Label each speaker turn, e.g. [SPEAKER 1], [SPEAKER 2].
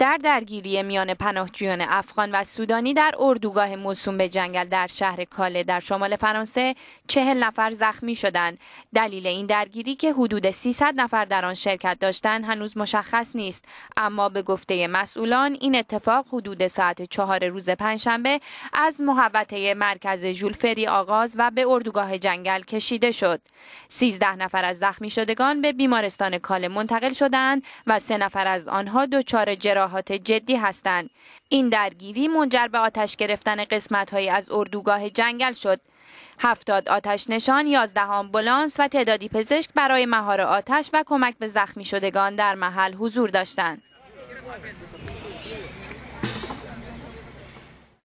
[SPEAKER 1] در درگیری میان پناهجویان افغان و سودانی در اردوگاه موسوم به جنگل در شهر کاله در شمال فرانسه چهل نفر زخمی شدند دلیل این درگیری که حدود 300 نفر در آن شرکت داشتند هنوز مشخص نیست اما به گفته مسئولان این اتفاق حدود ساعت چهار روز پنجشنبه از محوطه مرکز ژولفری آغاز و به اردوگاه جنگل کشیده شد 13 نفر از زخمی شدگان به بیمارستان کاله منتقل شدند و سه نفر از آنها دچار جراح اصلاحات جدی هستند این درگیری منجر به آتش گرفتن های از اردوگاه جنگل شد هفتاد آتش نشان، یازده آمبولانس و تعدادی پزشک برای مهار آتش و کمک به زخمی شدگان در محل حضور داشتند.